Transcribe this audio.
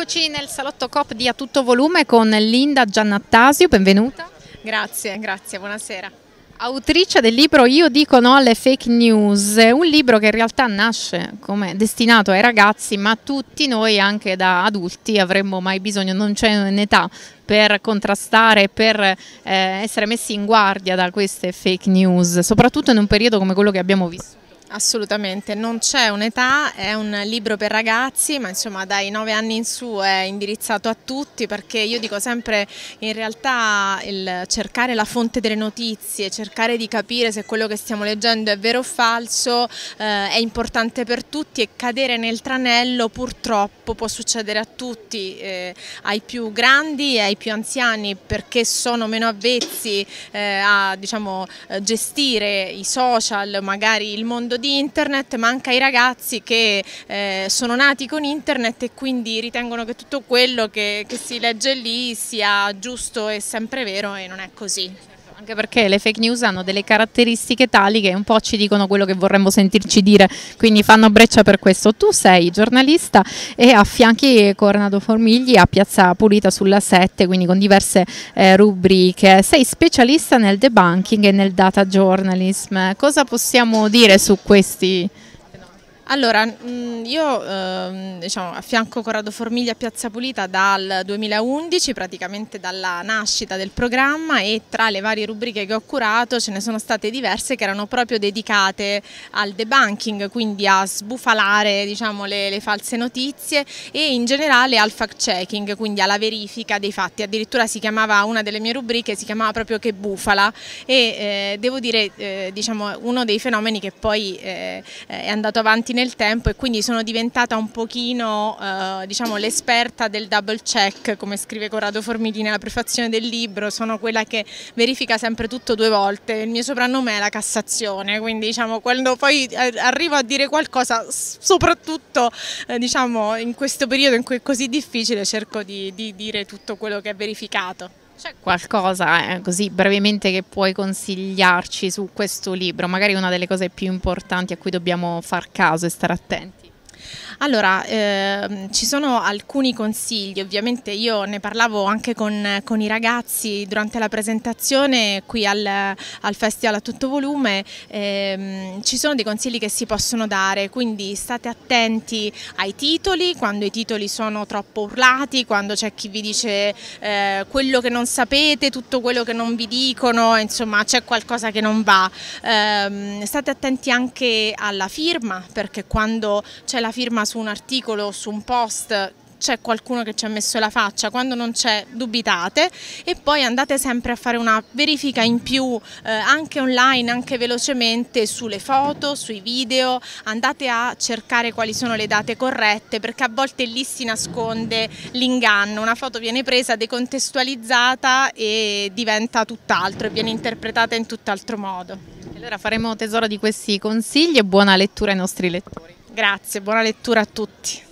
Eccoci nel salotto COP di A Tutto Volume con Linda Giannattasio, benvenuta. Grazie, grazie, buonasera. Autrice del libro Io dico no alle fake news, un libro che in realtà nasce come destinato ai ragazzi, ma tutti noi anche da adulti avremmo mai bisogno, non c'è un'età per contrastare, per eh, essere messi in guardia da queste fake news, soprattutto in un periodo come quello che abbiamo vissuto. Assolutamente, non c'è un'età, è un libro per ragazzi, ma insomma dai 9 anni in su è indirizzato a tutti perché io dico sempre in realtà il cercare la fonte delle notizie, cercare di capire se quello che stiamo leggendo è vero o falso eh, è importante per tutti e cadere nel tranello purtroppo può succedere a tutti, eh, ai più grandi e ai più anziani perché sono meno avvezzi eh, a diciamo, gestire i social, magari il mondo di internet, ma anche ai ragazzi che eh, sono nati con internet e quindi ritengono che tutto quello che, che si legge lì sia giusto e sempre vero e non è così. Anche perché le fake news hanno delle caratteristiche tali che un po' ci dicono quello che vorremmo sentirci dire, quindi fanno breccia per questo. Tu sei giornalista e affianchi Coronado Formigli a Piazza Pulita sulla 7, quindi con diverse eh, rubriche. Sei specialista nel debunking e nel data journalism. Cosa possiamo dire su questi... Allora, io ehm, diciamo, affianco Corrado Formiglia a Piazza Pulita dal 2011, praticamente dalla nascita del programma e tra le varie rubriche che ho curato ce ne sono state diverse che erano proprio dedicate al debunking, quindi a sbufalare diciamo, le, le, false notizie e in generale al fact checking, quindi alla verifica dei fatti. Addirittura si chiamava una delle mie rubriche, si chiamava proprio che bufala e eh, devo dire eh, diciamo, uno dei fenomeni che poi eh, è andato avanti In nel tempo e quindi sono diventata un pochino eh, diciamo, l'esperta del double check, come scrive Corrado Formini nella prefazione del libro, sono quella che verifica sempre tutto due volte, il mio soprannome è la Cassazione, quindi diciamo, quando poi eh, arrivo a dire qualcosa, soprattutto eh, diciamo, in questo periodo in cui è così difficile, cerco di, di dire tutto quello che è verificato. C'è qualcosa eh, così brevemente che puoi consigliarci su questo libro? Magari una delle cose più importanti a cui dobbiamo far caso e stare attenti. Allora, ehm, ci sono alcuni consigli, ovviamente io ne parlavo anche con, con i ragazzi durante la presentazione qui al, al Festival a tutto volume, ehm, ci sono dei consigli che si possono dare, quindi state attenti ai titoli, quando i titoli sono troppo urlati, quando c'è chi vi dice eh, quello che non sapete, tutto quello che non vi dicono, insomma c'è qualcosa che non va. Ehm, state attenti anche alla firma, perché quando c'è la firma su un articolo o su un post c'è qualcuno che ci ha messo la faccia, quando non c'è dubitate e poi andate sempre a fare una verifica in più eh, anche online, anche velocemente sulle foto, sui video, andate a cercare quali sono le date corrette perché a volte lì si nasconde l'inganno, una foto viene presa, decontestualizzata e diventa tutt'altro e viene interpretata in tutt'altro modo. Allora faremo tesoro di questi consigli e buona lettura ai nostri lettori. Grazie, buona lettura a tutti.